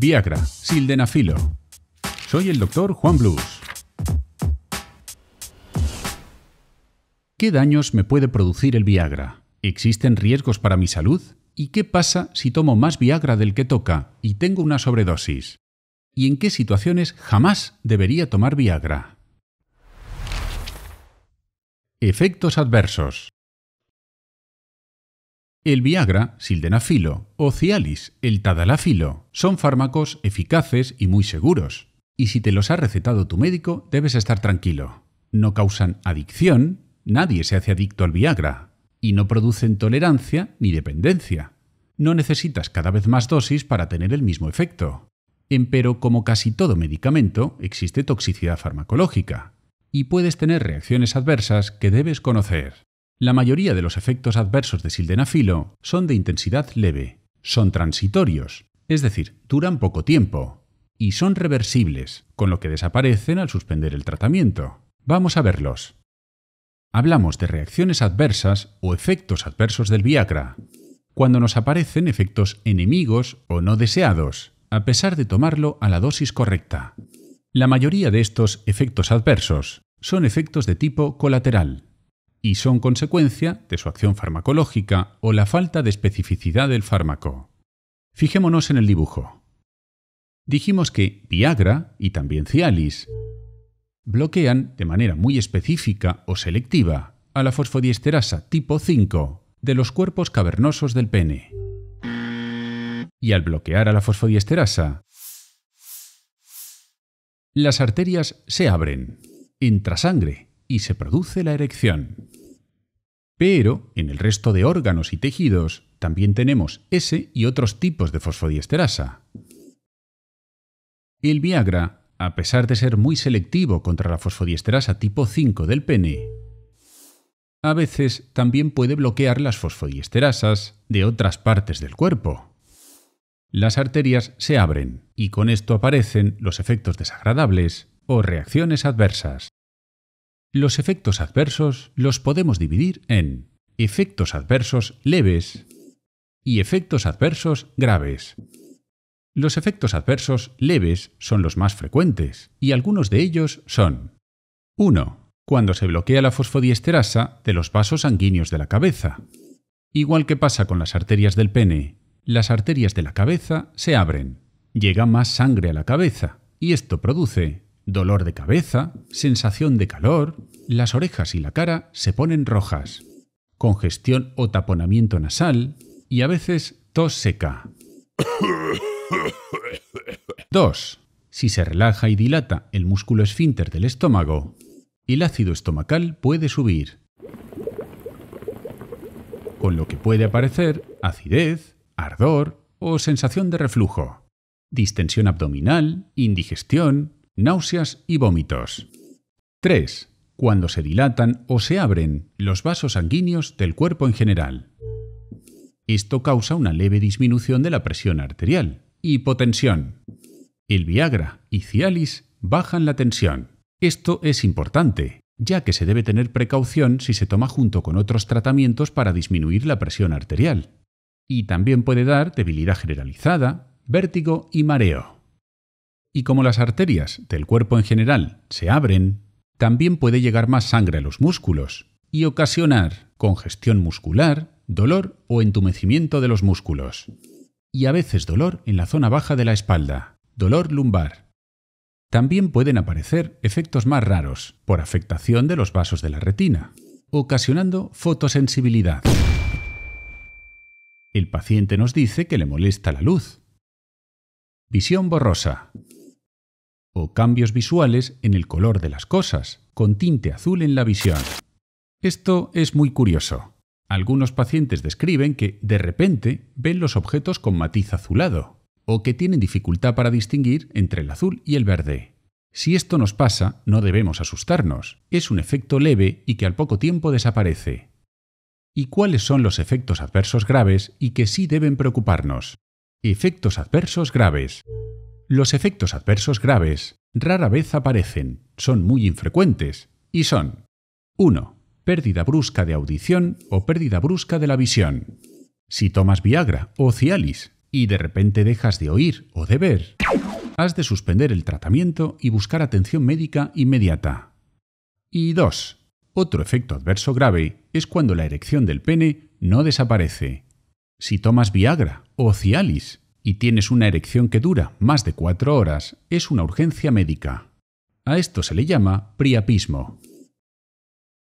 Viagra, sildenafilo. Soy el doctor Juan Blues. ¿Qué daños me puede producir el Viagra? ¿Existen riesgos para mi salud? ¿Y qué pasa si tomo más Viagra del que toca y tengo una sobredosis? ¿Y en qué situaciones jamás debería tomar Viagra? Efectos adversos. El Viagra, sildenafilo, o Cialis, el tadalafilo, son fármacos eficaces y muy seguros. Y si te los ha recetado tu médico, debes estar tranquilo. No causan adicción, nadie se hace adicto al Viagra, y no producen tolerancia ni dependencia. No necesitas cada vez más dosis para tener el mismo efecto. Empero, como casi todo medicamento, existe toxicidad farmacológica, y puedes tener reacciones adversas que debes conocer. La mayoría de los efectos adversos de sildenafilo son de intensidad leve, son transitorios, es decir, duran poco tiempo, y son reversibles, con lo que desaparecen al suspender el tratamiento. Vamos a verlos. Hablamos de reacciones adversas o efectos adversos del Viagra, cuando nos aparecen efectos enemigos o no deseados, a pesar de tomarlo a la dosis correcta. La mayoría de estos efectos adversos son efectos de tipo colateral, y son consecuencia de su acción farmacológica o la falta de especificidad del fármaco. Fijémonos en el dibujo. Dijimos que Viagra y también Cialis bloquean de manera muy específica o selectiva a la fosfodiesterasa tipo 5 de los cuerpos cavernosos del pene. Y al bloquear a la fosfodiesterasa, las arterias se abren, entra sangre y se produce la erección. Pero en el resto de órganos y tejidos también tenemos ese y otros tipos de fosfodiesterasa. El Viagra, a pesar de ser muy selectivo contra la fosfodiesterasa tipo 5 del pene, a veces también puede bloquear las fosfodiesterasas de otras partes del cuerpo. Las arterias se abren y con esto aparecen los efectos desagradables o reacciones adversas. Los efectos adversos los podemos dividir en efectos adversos leves y efectos adversos graves. Los efectos adversos leves son los más frecuentes, y algunos de ellos son 1. Cuando se bloquea la fosfodiesterasa de los vasos sanguíneos de la cabeza. Igual que pasa con las arterias del pene, las arterias de la cabeza se abren, llega más sangre a la cabeza, y esto produce dolor de cabeza, sensación de calor, las orejas y la cara se ponen rojas, congestión o taponamiento nasal y a veces tos seca. 2. Si se relaja y dilata el músculo esfínter del estómago, el ácido estomacal puede subir, con lo que puede aparecer acidez, ardor o sensación de reflujo, distensión abdominal, indigestión, náuseas y vómitos. 3. Cuando se dilatan o se abren los vasos sanguíneos del cuerpo en general. Esto causa una leve disminución de la presión arterial, hipotensión. El Viagra y Cialis bajan la tensión. Esto es importante, ya que se debe tener precaución si se toma junto con otros tratamientos para disminuir la presión arterial. Y también puede dar debilidad generalizada, vértigo y mareo. Y como las arterias del cuerpo en general se abren, también puede llegar más sangre a los músculos y ocasionar congestión muscular, dolor o entumecimiento de los músculos. Y a veces dolor en la zona baja de la espalda, dolor lumbar. También pueden aparecer efectos más raros por afectación de los vasos de la retina, ocasionando fotosensibilidad. El paciente nos dice que le molesta la luz. Visión borrosa, o cambios visuales en el color de las cosas, con tinte azul en la visión. Esto es muy curioso. Algunos pacientes describen que, de repente, ven los objetos con matiz azulado, o que tienen dificultad para distinguir entre el azul y el verde. Si esto nos pasa, no debemos asustarnos. Es un efecto leve y que al poco tiempo desaparece. ¿Y cuáles son los efectos adversos graves y que sí deben preocuparnos? Efectos adversos graves. Los efectos adversos graves rara vez aparecen, son muy infrecuentes y son 1. Pérdida brusca de audición o pérdida brusca de la visión. Si tomas Viagra o Cialis y de repente dejas de oír o de ver, has de suspender el tratamiento y buscar atención médica inmediata. Y 2. Otro efecto adverso grave es cuando la erección del pene no desaparece. Si tomas Viagra o Cialis y tienes una erección que dura más de cuatro horas, es una urgencia médica. A esto se le llama priapismo.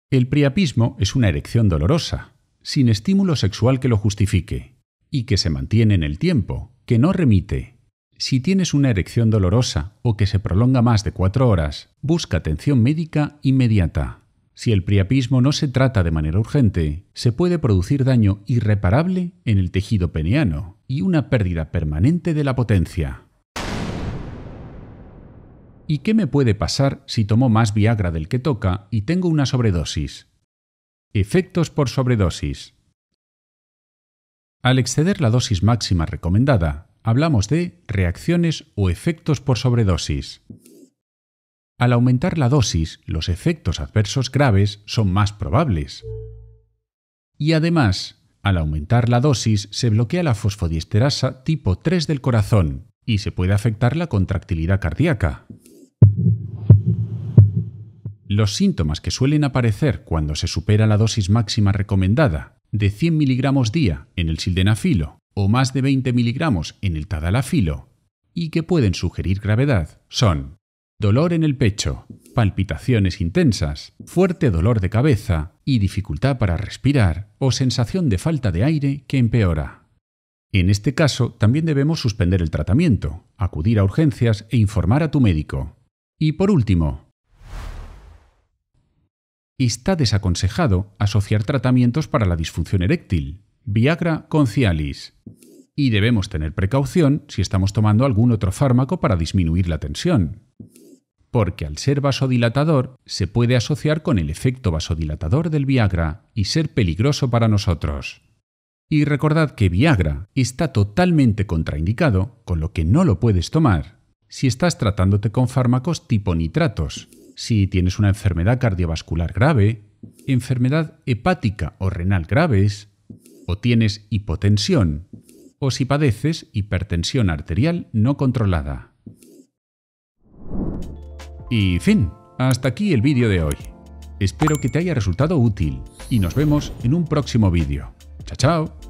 El priapismo es una erección dolorosa, sin estímulo sexual que lo justifique, y que se mantiene en el tiempo, que no remite. Si tienes una erección dolorosa o que se prolonga más de cuatro horas, busca atención médica inmediata. Si el priapismo no se trata de manera urgente, se puede producir daño irreparable en el tejido peniano y una pérdida permanente de la potencia. ¿Y qué me puede pasar si tomo más Viagra del que toca y tengo una sobredosis? Efectos por sobredosis. Al exceder la dosis máxima recomendada, hablamos de reacciones o efectos por sobredosis al aumentar la dosis, los efectos adversos graves son más probables. Y además, al aumentar la dosis se bloquea la fosfodiesterasa tipo 3 del corazón y se puede afectar la contractilidad cardíaca. Los síntomas que suelen aparecer cuando se supera la dosis máxima recomendada de 100 mg día en el sildenafilo o más de 20 mg en el tadalafilo y que pueden sugerir gravedad son dolor en el pecho, palpitaciones intensas, fuerte dolor de cabeza y dificultad para respirar o sensación de falta de aire que empeora. En este caso, también debemos suspender el tratamiento, acudir a urgencias e informar a tu médico. Y por último, está desaconsejado asociar tratamientos para la disfunción eréctil, Viagra con Cialis. Y debemos tener precaución si estamos tomando algún otro fármaco para disminuir la tensión, porque al ser vasodilatador se puede asociar con el efecto vasodilatador del Viagra y ser peligroso para nosotros. Y recordad que Viagra está totalmente contraindicado, con lo que no lo puedes tomar, si estás tratándote con fármacos tipo nitratos, si tienes una enfermedad cardiovascular grave, enfermedad hepática o renal graves, o tienes hipotensión, o si padeces hipertensión arterial no controlada. Y fin, hasta aquí el vídeo de hoy. Espero que te haya resultado útil y nos vemos en un próximo vídeo. ¡Chao, chao!